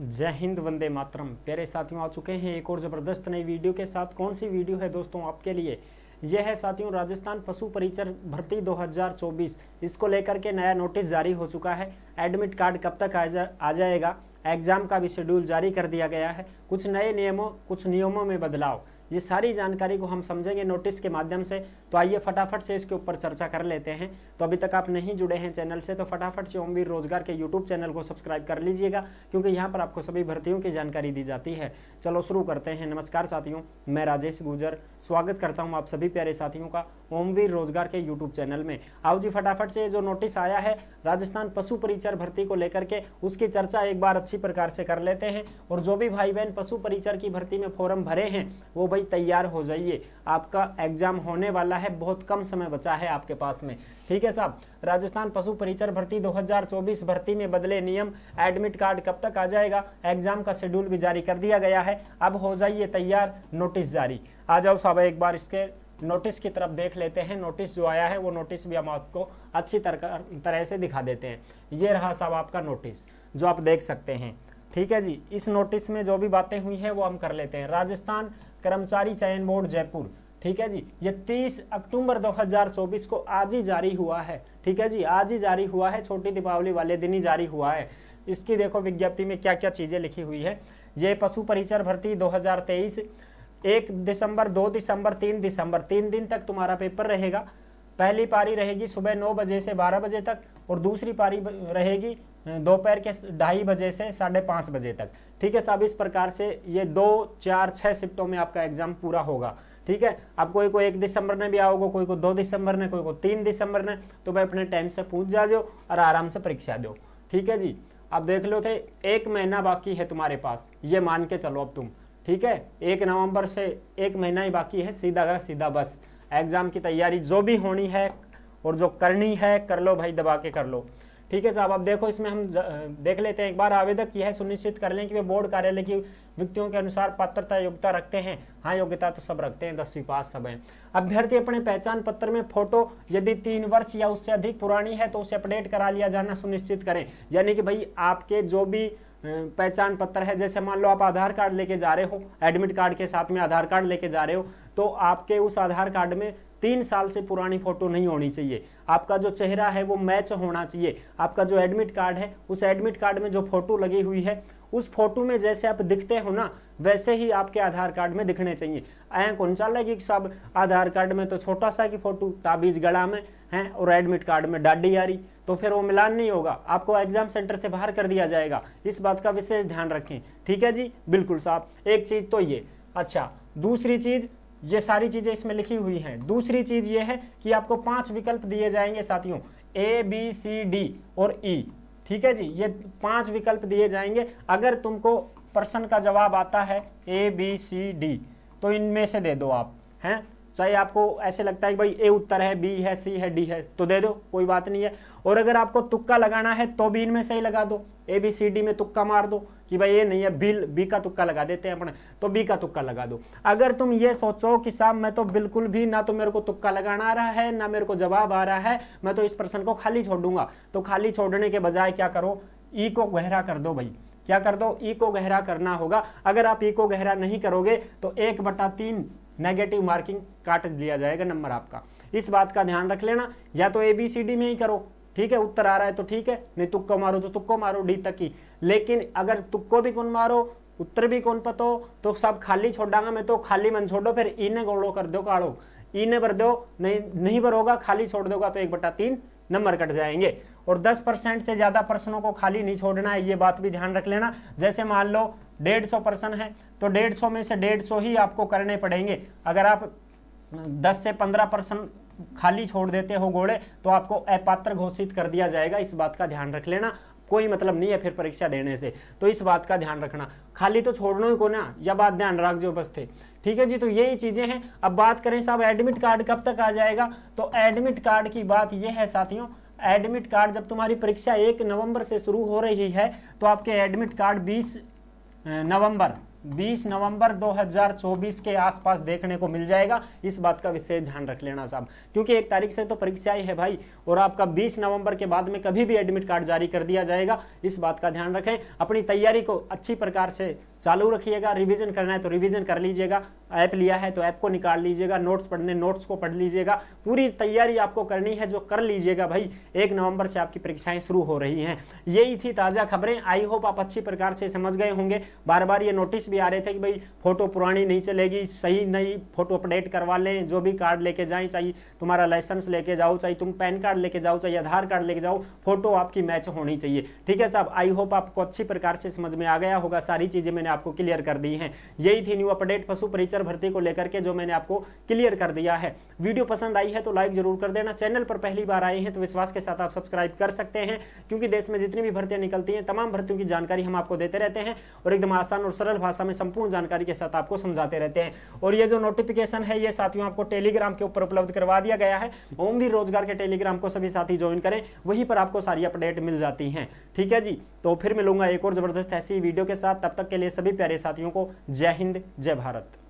जय हिंद वंदे मातरम प्यारे साथियों आ चुके हैं एक और ज़बरदस्त नई वीडियो के साथ कौन सी वीडियो है दोस्तों आपके लिए यह है साथियों राजस्थान पशु परिचर भर्ती 2024 इसको लेकर के नया नोटिस जारी हो चुका है एडमिट कार्ड कब तक आ, जा, आ जाएगा एग्ज़ाम का भी शेड्यूल जारी कर दिया गया है कुछ नए नियमों कुछ नियमों में बदलाव ये सारी जानकारी को हम समझेंगे नोटिस के माध्यम से तो आइए फटाफट से इसके ऊपर चर्चा कर लेते हैं तो अभी तक आप नहीं जुड़े हैं चैनल से तो फटाफट से ओमवीर रोजगार के यूट्यूब चैनल को सब्सक्राइब कर लीजिएगा क्योंकि यहाँ पर आपको सभी भर्तियों की जानकारी दी जाती है चलो शुरू करते हैं नमस्कार साथियों मैं राजेश गुजर स्वागत करता हूँ आप सभी प्यारे साथियों का ओमवीर रोजगार के यूट्यूब चैनल में आओ जी फटाफट से जो नोटिस आया है राजस्थान पशु परिचर भर्ती को लेकर के उसकी चर्चा एक बार अच्छी प्रकार से कर लेते हैं और जो भी भाई बहन पशु परिचर की भर्ती में फॉर्म भरे हैं वो भाई तैयार हो जाइए आपका एग्जाम होने वाला है बहुत कम समय बचा है आपके पास में ठीक है साहब राजस्थान पशु परिचर भर्ती 2024 भर्ती में बदले नियम एडमिट कार्ड कब तक आ जाएगा एग्जाम का शेड्यूल भी जारी कर दिया गया है अब हो जाइए तैयार नोटिस जारी आ जाओ साहब एक बार इसके नोटिस की तरफ देख लेते हैं नोटिस जो आया है वो नोटिस भी हम आपको अच्छी तरह से दिखा देते हैं ये रहा साहब आपका नोटिस जो आप देख सकते हैं ठीक है जी इस नोटिस में जो भी बातें हुई है वो हम कर लेते हैं राजस्थान कर्मचारी चयन बोर्ड जयपुर ठीक है जी ये 30 अक्टूबर 2024 को आज ही जारी हुआ है ठीक है जी आज ही जारी हुआ है छोटी दीपावली वाले दिन ही जारी हुआ है इसकी देखो विज्ञप्ति में क्या क्या चीज़ें लिखी हुई है ये पशु परिचर भर्ती 2023 एक दिसंबर दो दिसंबर तीन दिसंबर तीन दिन तक तुम्हारा पेपर रहेगा पहली पारी रहेगी सुबह नौ बजे से बारह बजे तक और दूसरी पारी रहेगी दोपहर के ढाई बजे से साढ़े पाँच बजे तक ठीक है साहब इस प्रकार से ये दो चार छः शिफ्टों में आपका एग्जाम पूरा होगा ठीक है अब कोई को एक दिसंबर ने भी आओगे कोई को दो दिसंबर ने कोई को तीन दिसंबर ने तो भाई अपने टाइम से पूछ जा दो और आराम से परीक्षा दो ठीक है जी अब देख लो थे एक महीना बाकी है तुम्हारे पास ये मान के चलो अब तुम ठीक है एक नवंबर से एक महीना ही बाकी है सीधा का सीधा बस एग्ज़ाम की तैयारी जो भी होनी है और जो करनी है कर लो भाई दबा के कर लो ठीक है साहब अब देखो इसमें हम देख लेते हैं एक बार आवेदक यह सुनिश्चित कर लें कि वे बोर्ड कार्यालय की व्यक्तियों के अनुसार पात्रता योग्यता रखते हैं हाँ योग्यता तो सब रखते हैं दसवीं पास सब हैं अभ्यर्थी अपने पहचान पत्र में फोटो यदि तीन वर्ष या उससे अधिक पुरानी है तो उसे अपडेट करा लिया जाना सुनिश्चित करें यानी कि भाई आपके जो भी पहचान पत्र है जैसे मान लो आप आधार कार्ड लेके जा रहे हो एडमिट कार्ड के साथ में आधार कार्ड लेके जा रहे हो तो आपके उस आधार कार्ड में तीन साल से पुरानी फोटो नहीं होनी चाहिए आपका जो चेहरा है वो मैच होना चाहिए आपका जो एडमिट कार्ड है उस एडमिट कार्ड में जो फोटो लगी हुई है उस फोटो में जैसे आप दिखते हो ना वैसे ही आपके आधार कार्ड में दिखने चाहिए ऐ कौन सा लगे सब आधार कार्ड में तो छोटा सा की फोटो ताबीज गड़ा में है और एडमिट कार्ड में डाडी आ रही तो फिर वो मिलान नहीं होगा आपको एग्जाम सेंटर से बाहर कर दिया जाएगा इस बात का विशेष ध्यान रखें ठीक है जी बिल्कुल साहब एक चीज़ तो ये अच्छा दूसरी चीज़ ये सारी चीज़ें इसमें लिखी हुई हैं दूसरी चीज़ ये है कि आपको पांच विकल्प दिए जाएंगे साथियों ए बी सी डी और ई e, ठीक है जी ये पांच विकल्प दिए जाएंगे अगर तुमको प्रश्न का जवाब आता है ए बी सी डी तो इनमें से दे दो आप हैं चाहे आपको ऐसे लगता है कि भाई ए उत्तर है बी है सी है डी है तो दे दो कोई बात नहीं है और अगर आपको तुक्का लगाना है तो भी इनमें सही लगा दो ए बी सी डी में तुक्का मार दो कि भाई ये नहीं है बिल बी का तुक्का लगा देते हैं अपने तो बी का तुक्का लगा दो अगर तुम ये सोचो कि साहब मैं तो बिल्कुल भी ना तो मेरे को तुक्का लगाना आ रहा है ना मेरे को जवाब आ रहा है मैं तो इस प्रश्न को खाली छोड़ दूंगा तो खाली छोड़ने के बजाय क्या करो ई को गहरा कर दो भाई क्या कर दो ई को गहरा करना होगा अगर आप ई को गहरा नहीं करोगे तो एक बटा तीन नेगेटिव मार्किंग काट दिया जाएगा नंबर आपका इस बात का ध्यान रख लेना या तो ए बी सी डी में ही करो ठीक है उत्तर आ रहा है तो ठीक है नहीं तुक्को मारो तो तुक्को मारो डी तक ही लेकिन अगर तुक्को भी कौन मारो उत्तर भी कौन पतो तो सब खाली छोड़ांगा मैं तो खाली मन छोड़ो फिर इन्हें गोड़ो कर दो काड़ो इन्हें भर दो नहीं नहीं भरोगा खाली छोड़ दोगा तो एक बटा तीन नंबर कट जाएंगे और 10 परसेंट से ज़्यादा प्रश्नों को खाली नहीं छोड़ना है ये बात भी ध्यान रख लेना जैसे मान लो डेढ़ सौ प्रश्न है तो डेढ़ सौ में से डेढ़ सौ ही आपको करने पड़ेंगे अगर आप दस से पंद्रह पर्सन खाली छोड़ देते हो घोड़े तो आपको अपात्र घोषित कर दिया जाएगा इस बात का ध्यान रख लेना कोई मतलब नहीं है फिर परीक्षा देने से तो इस बात का ध्यान रखना खाली तो छोड़ना ही को ना यह बात ध्यान रख जो बस थे ठीक है जी तो यही चीज़ें हैं अब बात करें साहब एडमिट कार्ड कब तक आ जाएगा तो एडमिट कार्ड की बात यह है साथियों एडमिट कार्ड जब तुम्हारी परीक्षा एक नवंबर से शुरू हो रही है तो आपके एडमिट कार्ड बीस नवंबर 20 नवंबर 2024 के आसपास देखने को मिल जाएगा इस बात का विशेष ध्यान रख लेना साहब क्योंकि एक तारीख से तो परीक्षाएं है भाई और आपका 20 नवंबर के बाद में कभी भी एडमिट कार्ड जारी कर दिया जाएगा इस बात का ध्यान रखें अपनी तैयारी को अच्छी प्रकार से चालू रखिएगा रिवीजन करना है तो रिवीजन कर लीजिएगा ऐप लिया है तो ऐप को निकाल लीजिएगा नोट्स पढ़ने नोट्स को पढ़ लीजिएगा पूरी तैयारी आपको करनी है जो कर लीजिएगा भाई एक नवंबर से आपकी परीक्षाएं शुरू हो रही हैं यही थी ताज़ा खबरें आई होप आप अच्छी प्रकार से समझ गए होंगे बार बार ये नोटिस भी आ रहे थे कि भाई फोटो पुरानी नहीं चलेगी सही नई फोटो अपडेट करवा लें जो भी कार्ड लेके जाएँ चाहिए तुम्हारा लाइसेंस लेके जाओ चाहे तुम पैन कार्ड लेके जाओ चाहे आधार कार्ड लेके जाओ फोटो आपकी मैच होनी चाहिए ठीक है साहब आई होप आपको अच्छी प्रकार से समझ में आ गया होगा सारी चीज़ें मैंने मैंने आपको क्लियर कर दी हैं यही थी न्यू अपडेट पशु परिचर भर्ती को लेकर के जो मैंने आपको क्लियर कर दिया है वीडियो पसंद आई है तो लाइक जरूर कर देना चैनल पर पहली बार आए हैं तो विश्वास के साथ आप सब्सक्राइब कर सकते हैं क्योंकि देश में जितनी भी भर्तियां निकलती हैं तमाम भर्तियों की जानकारी हम आपको देते रहते हैं और एकदम आसान और सरल भाषा में संपूर्ण जानकारी के साथ आपको समझाते रहते हैं और ये जो नोटिफिकेशन है ये साथियों आपको टेलीग्राम के ऊपर उपलब्ध करवा दिया गया है ओम भी रोजगार के टेलीग्राम को सभी साथी ज्वाइन करें वहीं पर आपको सारी अपडेट मिल जाती हैं ठीक है जी तो फिर मिलूंगा एक और जबरदस्त ऐसी वीडियो के साथ तब तक के लिए सभी प्यारे साथियों को जय हिंद जय भारत